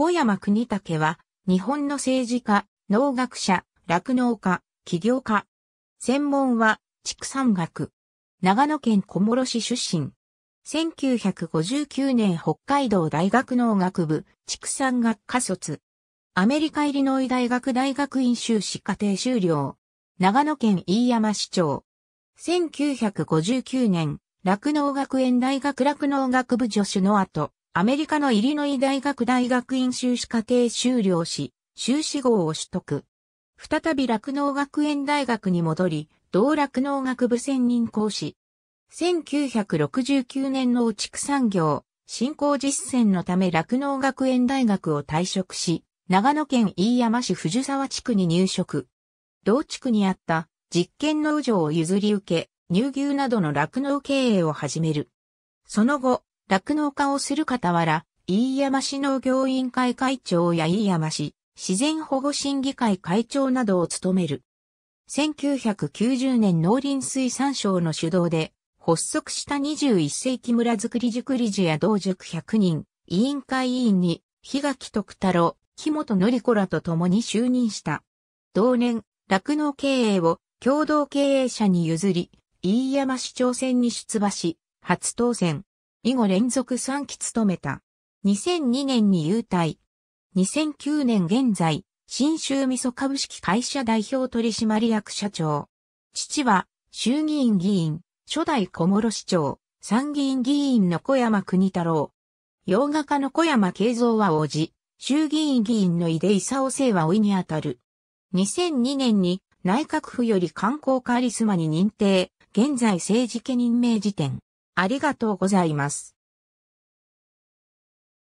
小山国武は、日本の政治家、農学者、酪農家、起業家。専門は、畜産学。長野県小諸市出身。1959年北海道大学農学部、畜産学科卒。アメリカイリノイ大学大学院修士課程修了。長野県飯山市長。1959年、酪農学園大学酪農学部助手の後、アメリカのイリノイ大学大学院修士課程修了し、修士号を取得。再び落農学園大学に戻り、同落農学部専任講師。1969年農畜産業、振興実践のため落農学園大学を退職し、長野県飯山市藤沢地区に入植。同地区にあった実験農場を譲り受け、乳牛などの落農経営を始める。その後、酪農家をする傍ら、飯山市農業委員会会長や飯山市、自然保護審議会会長などを務める。1990年農林水産省の主導で、発足した21世紀村づくり塾理事や同塾100人、委員会委員に、日垣徳太郎、木本則子らと共に就任した。同年、酪農経営を共同経営者に譲り、飯山市長選に出馬し、初当選。以後連続3期務めた。2002年に優退。2009年現在、新州味噌株式会社代表取締役社長。父は、衆議院議員、初代小諸市長、参議院議員の小山国太郎。洋画家の小山慶三は王子、衆議院議員の井出勲生は老いにあたる。2002年に内閣府より観光カリスマに認定、現在政治家任命辞典。ありがとうございます。